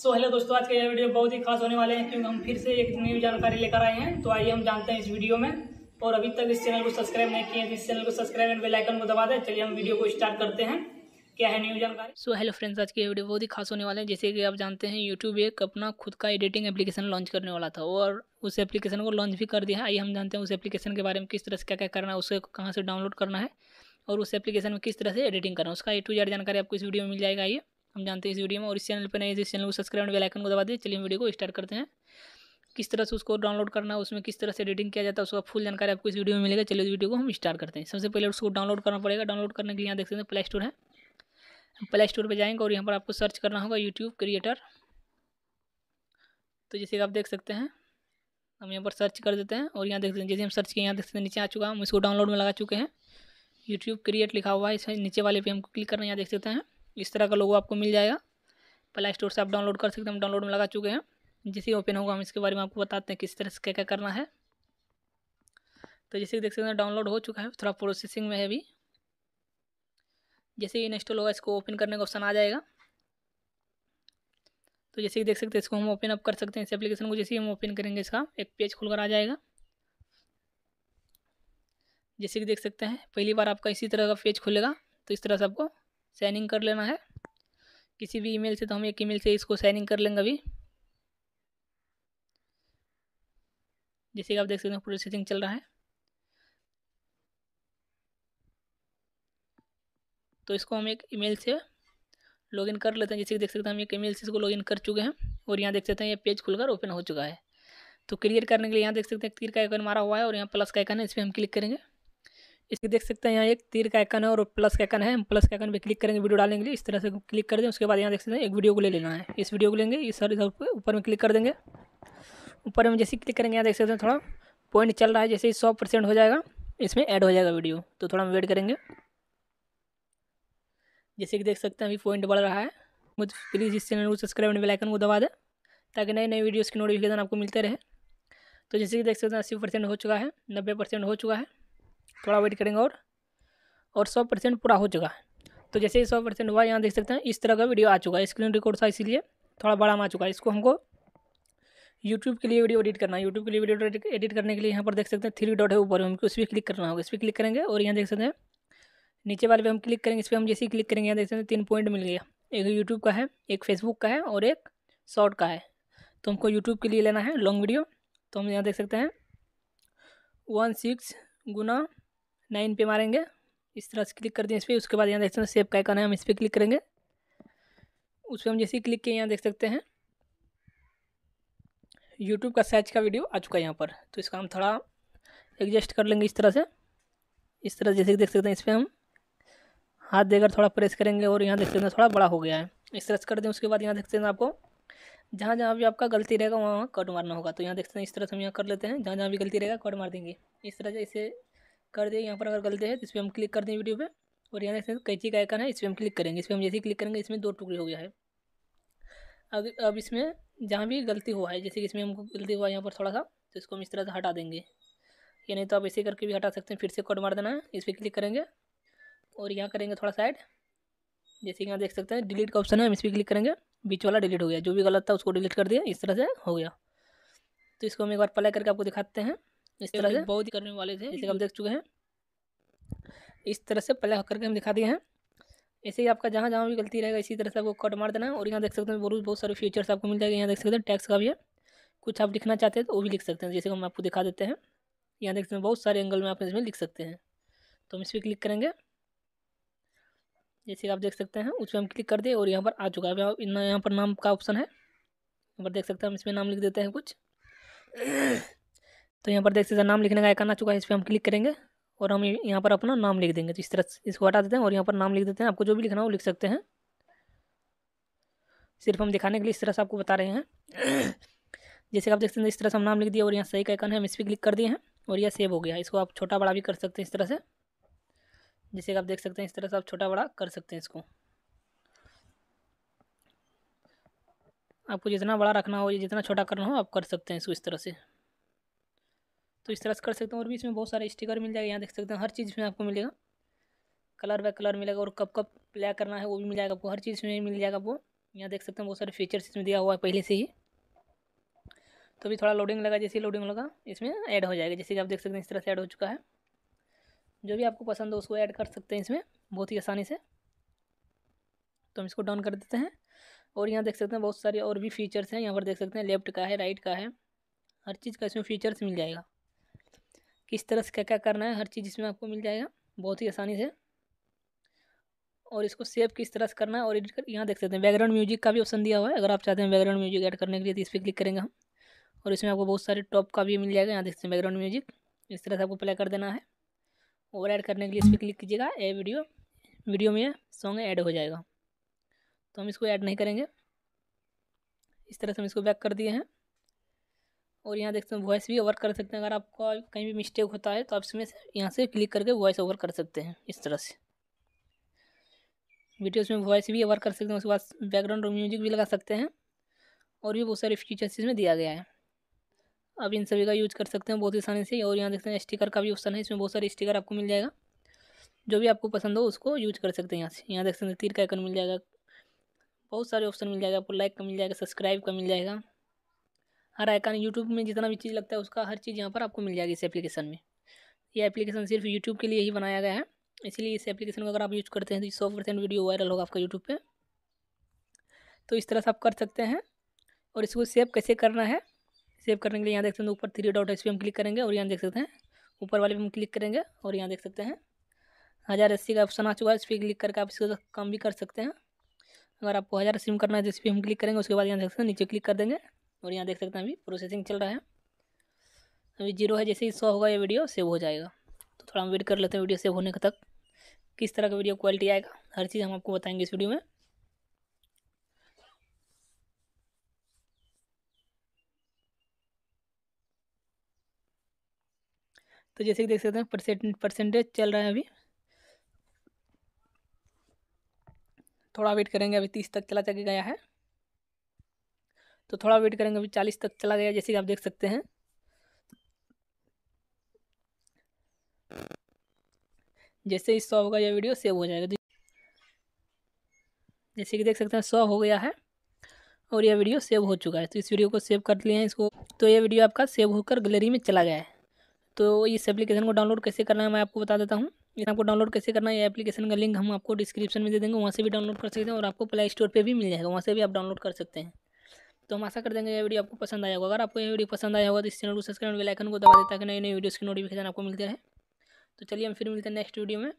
so hello दोस्तों आज का यह वीडियो बहुत ही खास होने वाले हैं क्योंकि हम फिर से एक न्यू जानकारी लेकर आए हैं तो आइए हम जानते हैं इस वीडियो में और अभी तक इस चैनल को सब्सक्राइब नहीं किए तो इस चैनल को सब्सक्राइब एंड बेल आइकन को दबा दें चलिए हम वीडियो को स्टार्ट करते हैं क्या है न्यू जानकारी सो हेलो फ्रेंड्स आज की वीडियो बहुत ही खास होने वाले हैं जैसे कि आप जानते हैं यूट्यूब एक अपना खुद का एडिटिंग एप्लीकेशन लॉन्च करने वाला था और उस एप्लीकेशन को लॉन्च भी कर दिया है आइए हम जानते हैं उस एप्लीकेशन के बारे में किस तरह से क्या क्या करना है उसे कहाँ से डाउनलोड करना है और उस एप्लीकेशन में किस तरह से एडिटिंग करना है उसका ए टू जेड जानकारी आपको इस वीडियो में मिल जाएगा आइए हम जानते हैं इस वीडियो में और इस चैनल पर नहीं इस चैनल को सब्सक्राइब बेल बेलाइकन को दबा दें चलिए वीडियो को स्टार्ट करते हैं किस तरह से उसको डाउनलोड करना है उसमें किस तरह से एडिटिंग किया जाता है उसका फुल जानकारी आपको इस वीडियो में मिलेगा चलिए इस वीडियो को हम स्टार्ट करते हैं सबसे पहले उसको डाउनलोड करना पड़ेगा डाउनलोड करने के लिए यहाँ देख सकते हैं प्ले स्टोर है प्ले स्टोर पर जाएंगे और यहाँ पर आपको सर्च करना होगा यूट्यूब क्रिएटर तो जैसे आप देख सकते हैं हम यहाँ पर सर्च कर देते हैं और यहाँ देख सकते हैं जैसे हम सर्च किए यहाँ देख सकते हैं नीचे आ चुका हम इसको डाउनलोड में लगा चुके हैं यूट्यूब क्रिएट लिखा हुआ है इसमें नीचे वाले पे हमको क्लिक करना यहाँ देख सकते हैं इस तरह का लोगो आपको मिल जाएगा प्ले स्टोर से आप डाउनलोड कर सकते हैं हम डाउनलोड में लगा चुके हैं जैसे ही ओपन होगा हम इसके बारे में आपको बताते हैं किस तरह से क्या क्या करना है तो जैसे देख सकते हैं डाउनलोड हो चुका है थोड़ा प्रोसेसिंग में है अभी जैसे ही इंस्टॉल होगा इसको ओपन करने का ऑप्शन आ जाएगा तो जैसे ही देख सकते हैं इसको हम ओपन अप कर सकते हैं इस एप्लीकेशन को जैसे ही हम ओपन करेंगे इसका एक पेज खुलकर आ जाएगा जैसे कि देख सकते हैं पहली बार आपका इसी तरह का पेज खुलेगा तो इस तरह से आपको साइनिंग कर लेना है किसी भी ईमेल से तो हम एक ईमेल से इसको साइनिंग कर लेंगे अभी जैसे कि आप देख सकते हैं प्रोसेसिंग चल रहा है तो इसको हम एक ईमेल से लॉगिन कर लेते हैं जैसे कि देख सकते हैं हम एक ईमेल से इसको लॉगिन कर चुके हैं और यहाँ देख सकते हैं ये पेज खुलकर ओपन हो चुका है तो क्लियर करने के लिए यहाँ देख सकते हैं तीर का आइकन मारा हुआ है और यहाँ प्लस का आइकन है इस पर हम क्लिक करेंगे इसके देख सकते हैं यहाँ एक तीर का आइकन है और प्लस का आइकन है हम प्लस का आइकन पर क्लिक करेंगे वीडियो डालेंगे इस तरह से क्लिक कर दें उसके बाद यहाँ देख सकते हैं एक वीडियो को ले लेना है इस वीडियो को लेंगे इस सर इधर ऊपर में क्लिक कर देंगे ऊपर में जैसे क्लिक करेंगे यहाँ देख सकते हैं थोड़ा पॉइंट चल रहा है जैसे ही सौ परसेंट हो जाएगा इसमें ऐड हो जाएगा वीडियो तो थोड़ा हम वेट करेंगे जैसे कि देख सकते हैं अभी पॉइंट बढ़ रहा है मुझे प्लीज़ इस चैनल को सब्सक्राइब बेल आइकन को दबा दें ताकि नए नए वीडियोज़ की नोटिफिकेशन आपको मिलते रहे तो जैसे कि देख सकते हैं अस्सी परसेंट हो चुका है नब्बे परसेंट हो चुका है थोड़ा वेट करेंगे और और सौ परसेंट पूरा हो चुका है तो जैसे ही सौ परसेंट हुआ यहाँ देख सकते हैं इस तरह का वीडियो आ चुका है स्क्रीन रिकॉर्ड था इसीलिए थोड़ा बड़ा में आ चुका है इसको हमको यूट्यूब के लिए वीडियो एडिट करना है यूट्यूब के लिए वीडियो एडिट करने के लिए यहाँ पर देख सकते हैं थ्री डॉट है ऊपर हमको उस पर क्लिक करना होगा इस पर क्लिक करेंगे और यहाँ देख सकते हैं नीचे वाले पर हम क्लिक करेंगे इस पर हम जैसे ही क्लिक करेंगे यहाँ देख सकते हैं तीन पॉइंट मिल गया एक यूट्यूब का है एक फेसबुक का है और एक शॉर्ट का है तो हमको यूट्यूब के लिए लेना है लॉन्ग वीडियो तो हम यहाँ देख सकते हैं वन सिक्स गुना नाइन पे मारेंगे इस तरह से क्लिक कर दें इस पर उसके बाद यहाँ देख सकते हैं सेव का आइकन है हम इस पर क्लिक करेंगे उस पर हम जैसे ही क्लिक किए यहाँ देख सकते हैं यूट्यूब का सर्च का वीडियो आ चुका है यहाँ पर तो इसका हम थोड़ा एडजस्ट कर लेंगे इस तरह से इस तरह जैसे देख सकते हैं इस पर हम हाथ देकर थोड़ा प्रेस करेंगे और यहाँ देख सकते हैं थोड़ा बड़ा हो गया है इस तरह से कर दें उसके बाद यहाँ देख सकते हैं आपको जहाँ जहाँ भी आपका गलती रहेगा वहाँ कट मारना होगा तो यहाँ देख सकते हैं इस तरह से हम यहाँ कर लेते हैं जहाँ जहाँ भी गलती रहेगा कट मार देंगे इस तरह से इसे कर दें यहाँ पर अगर गलती है तो इस पर हम क्लिक कर दें वीडियो पर और यहाँ देखते हैं कैची का आइकन है इस पर हम क्लिक करेंगे इस पर हम जैसे ही क्लिक करेंगे इसमें दो टुकड़े हो गया है अब अब इसमें जहाँ भी गलती हुआ है जैसे कि इसमें हमको गलती हुआ है यहाँ पर थोड़ा सा तो इसको हम इस तरह से हटा देंगे या नहीं तो आप ऐसे करके भी हटा सकते हैं फिर से कोड मार देना है इस पर क्लिक करेंगे और यहाँ करेंगे थोड़ा साइड जैसे कि यहाँ देख सकते हैं डिलीट का ऑप्शन है हम इस पर क्लिक करेंगे बीच वाला डिलीट हो गया जो भी गलत था उसको डिलीट कर दिया इस तरह से हो गया तो इसको हम एक बार प्ले करके आपको दिखाते हैं इस तरह से बहुत ही करने वाले थे इसे हम देख चुके हैं इस तरह से पहले करके हम दिखा दिए हैं ऐसे ही आपका जहाँ जहाँ भी गलती रहेगा इसी तरह से आपको कट मार देना है और यहाँ देख सकते हैं बहुत बहुत सारे फीचर्स आपको मिल जाएंगे यहाँ देख सकते हैं टैक्स का भी है कुछ आप लिखना चाहते हैं तो वो भी लिख सकते हैं जैसे हम आपको दिखा देते हैं यहाँ देख सकते हैं बहुत सारे एंगल में आप इसमें लिख सकते हैं तो हम इस पर क्लिक करेंगे जैसे आप देख सकते हैं उस पर हम क्लिक कर दें और यहाँ पर आ चुका है यहाँ पर नाम का ऑप्शन है यहाँ पर देख सकते हैं हम इसमें नाम लिख देते हैं कुछ तो यहाँ पर देख सकते हैं नाम लिखने का आइकन आ चुका है इस पर हम क्लिक करेंगे और हम यहाँ पर अपना नाम लिख देंगे तो इस तरह इसको हटा देते हैं और यहाँ पर नाम लिख देते हैं आपको जो भी लिखना हो लिख सकते हैं सिर्फ हम दिखाने के लिए इस तरह से आपको बता रहे हैं जैसे आप देख सकते हैं इस तरह से हम नाम लिख दिया और यहाँ सही का आइकन है हम इस पर क्लिक कर दिए हैं और यह सेव हो गया इसको आप छोटा बड़ा भी कर सकते हैं इस तरह से जैसे आप देख सकते हैं इस तरह से आप छोटा बड़ा कर सकते हैं इसको आपको जितना बड़ा रखना हो या जितना छोटा करना हो आप कर सकते हैं इसको इस तरह से तो इस तरह से कर सकते हैं और भी इसमें बहुत सारे स्टिकर मिल जाएगा यहाँ देख सकते हैं हर चीज़ में आपको मिलेगा कलर बाय कलर मिलेगा और कब कब प्ले करना है वो भी मिल जाएगा आपको हर चीज़ में मिल जाएगा आपको यहाँ देख सकते हैं बहुत सारे फीचर्स इसमें दिया हुआ है पहले से ही तो अभी थोड़ा लोडिंग लगा जैसे लोडिंग लगा इसमें ऐड हो जाएगा जैसे कि आप देख सकते हैं इस तरह से ऐड हो चुका है जो भी आपको पसंद हो उसको ऐड कर सकते हैं इसमें बहुत ही आसानी से तो हम इसको डाउन कर देते हैं और यहाँ देख सकते हैं बहुत सारे और भी फीचर्स हैं यहाँ पर देख सकते हैं लेफ्ट का है राइट का है हर चीज़ का इसमें फीचर्स मिल जाएगा किस तरह से क्या क्या करना है हर चीज़ इसमें आपको मिल जाएगा बहुत ही आसानी से और इसको सेव किस तरह से करना है और एडिट कर यहाँ देख सकते हैं बैकग्राउंड म्यूजिक का भी ऑप्शन दिया हुआ है अगर आप चाहते हैं बैकग्राउंड म्यूजिक ऐड करने के लिए तो इस पर क्लिक करेंगे हम और इसमें आपको बहुत सारे टॉप का भी मिल जाएगा यहाँ देख सकते हैं बैकग्राउंड म्यूजिक इस तरह से आपको प्ले कर देना है और ऐड करने के लिए इस पर क्लिक कीजिएगा ए वीडियो वीडियो में सॉन्ग ऐड हो जाएगा तो हम इसको ऐड नहीं करेंगे इस तरह से हम इसको बैक कर दिए हैं और यहाँ देख सकते हैं वॉइस भी ओवर कर सकते हैं अगर आपका कहीं भी मिस्टेक होता है तो आप इसमें यहाँ से क्लिक करके वॉइस ओवर कर सकते हैं इस तरह से वीडियोस में वॉइस भी ओवर कर सकते हैं उसके बाद बैकग्राउंड और म्यूजिक भी लगा सकते हैं और भी बहुत सारे फीचर्स इसमें दिया गया है आप इन सभी का यूज कर सकते हैं बहुत ही आसानी से और यहाँ देखते हैं स्टिकर का भी ऑप्शन है इसमें बहुत सारे स्टिकर आपको मिल जाएगा जो भी आपको पसंद हो उसको यूज कर सकते हैं यहाँ से यहाँ देख सकते हैं तीर का आइकन मिल जाएगा बहुत सारे ऑप्शन मिल जाएगा आपको लाइक का मिल जाएगा सब्सक्राइब का मिल जाएगा हर आइकन यूट्यूब में जितना भी चीज़ लगता है उसका हर चीज़ यहाँ पर आपको मिल जाएगी इस एप्लीकेशन में ये एप्लीकेशन सिर्फ यूट्यूब के लिए ही बनाया गया है इसीलिए इस एप्लीकेशन को अगर आप यूज़ करते हैं तो सौ परसेंट वीडियो वायरल होगा आपका यूट्यूब पर तो इस तरह से आप कर सकते हैं और इसको सेव कैसे करना है सेव करने के लिए यहाँ देख सकते हैं ऊपर थ्री डॉट एस पी हम क्लिक करेंगे और यहाँ देख सकते हैं ऊपर वाले पर हम क्लिक करेंगे और यहाँ देख सकते हैं हज़ार अस्सी का ऑप्शन आ चुका है इस पर क्लिक करके आप इसको काम भी कर सकते हैं अगर आपको हज़ार अस्सी में करना है तो इस पर हम क्लिक करेंगे उसके बाद यहाँ देख सकते हैं नीचे क्लिक कर देंगे और यहाँ देख सकते हैं अभी प्रोसेसिंग चल रहा है अभी जीरो है जैसे ही सौ होगा ये वीडियो सेव हो जाएगा तो थोड़ा हम वेट कर लेते हैं वीडियो सेव होने तक किस तरह का वीडियो क्वालिटी आएगा हर चीज़ हम आपको बताएंगे इस वीडियो में तो जैसे कि देख सकते हैं परसेंट परसेंटेज चल रहा है अभी थोड़ा वेट करेंगे अभी तीस तक चला चला गया है तो थोड़ा वेट करेंगे अभी चालीस तक चला गया जैसे कि आप देख सकते हैं जैसे ही सौ होगा यह वीडियो सेव हो जाएगा जैसे कि देख सकते हैं सौ हो गया है और यह वीडियो सेव हो चुका है तो इस वीडियो को सेव कर लिए हैं इसको तो यह वीडियो आपका सेव होकर गैलरी में चला गया है तो इस एप्लीकेशन को डाउनलोड कैसे करना है मैं आपको बता देता हूँ इस आपको डाउनलोड कैसे करना है यह एप्लीकेशन का लिंक हम आपको डिस्क्रिप्शन में दे देंगे वहाँ से भी डाउनलोड कर सकते हैं और आपको प्ले स्टोर पर भी मिल जाएगा वहाँ से भी आप डाउनलोड कर सकते हैं तो हम आशा कर देंगे ये वीडियो आपको पसंद आया होगा अगर आपको ये वीडियो पसंद आया होगा तो इस चैनल को सब्सक्राइब बेल आइकन को दबा देता है कि नई नई वीडियोस की नोटिफिकेशन आपको मिलते रहे तो चलिए हम फिर मिलते हैं नेक्स्ट वीडियो में